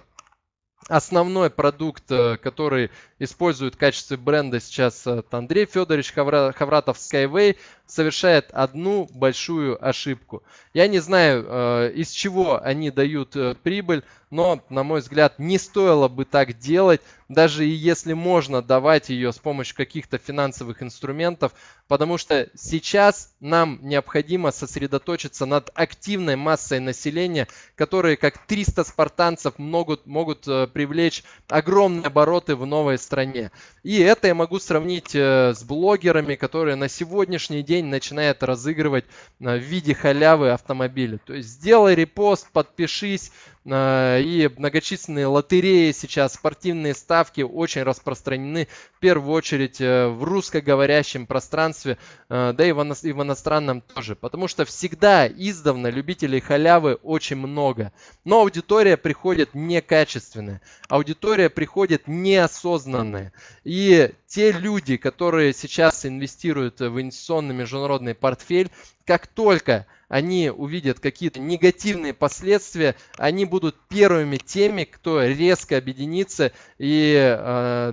основной продукт, который использует в качестве бренда сейчас Андрей Федорович Хавратов Skyway, совершает одну большую ошибку. Я не знаю, э, из чего они дают э, прибыль, но, на мой взгляд, не стоило бы так делать, даже и если можно давать ее с помощью каких-то финансовых инструментов, потому что сейчас нам необходимо сосредоточиться над активной массой населения, которые, как 300 спартанцев, могут, могут э, привлечь огромные обороты в новой стране. И это я могу сравнить с блогерами, которые на сегодняшний день день начинает разыгрывать а, в виде халявы автомобили. То есть сделай репост, подпишись, Э, и многочисленные лотереи сейчас, спортивные ставки очень распространены в первую очередь э, в русскоговорящем пространстве, э, да и в иностранном тоже, потому что всегда издавна любителей халявы очень много, но аудитория приходит некачественная, аудитория приходит неосознанная, и те люди, которые сейчас инвестируют в инвестиционный международный портфель, как только они увидят какие-то негативные последствия, они будут первыми теми, кто резко объединится и э,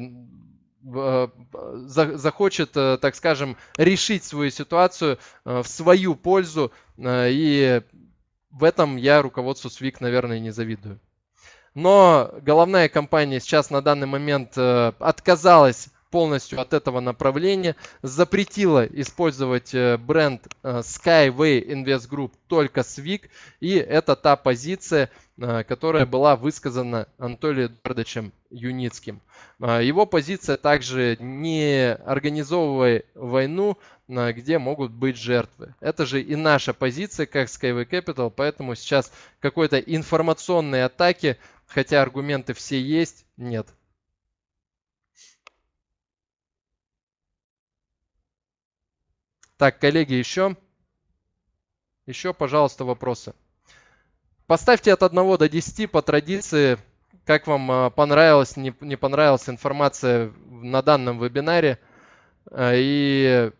э, захочет, э, так скажем, решить свою ситуацию в свою пользу. И в этом я руководству СВИК, наверное, не завидую. Но головная компания сейчас на данный момент отказалась полностью от этого направления, запретила использовать э, бренд э, Skyway Invest Group только SWIG, и это та позиция, э, которая была высказана Анатолием Эдуардовичем Юницким. Его позиция также не организовывая войну, где могут быть жертвы. Это же и наша позиция, как Skyway Capital, поэтому сейчас какой-то информационной атаки, хотя аргументы все есть, нет. Так, коллеги, еще? Еще, пожалуйста, вопросы. Поставьте от 1 до 10 по традиции, как вам а, понравилась, не, не понравилась информация на данном вебинаре. А, и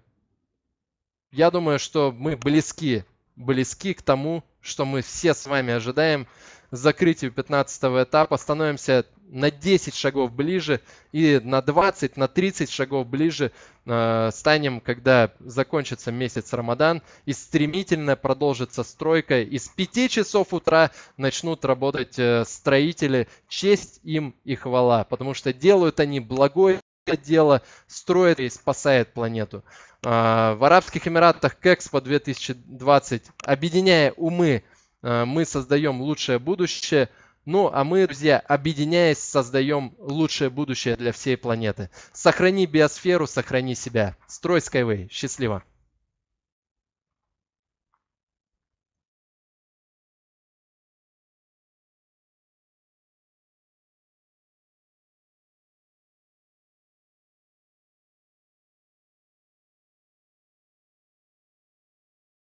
я думаю, что мы близки, близки к тому, что мы все с вами ожидаем закрытию 15 этапа становимся на 10 шагов ближе и на 20, на 30 шагов ближе э, станем, когда закончится месяц Рамадан и стремительно продолжится стройка. И с 5 часов утра начнут работать э, строители. Честь им и хвала, потому что делают они благое дело, строят и спасает планету. Э, в Арабских Эмиратах к Экспо 2020, объединяя умы, Э, мы создаем лучшее будущее. Ну, а мы, друзья, объединяясь, создаем лучшее будущее для всей планеты. Сохрани биосферу, сохрани себя. Строй Skyway. Счастливо.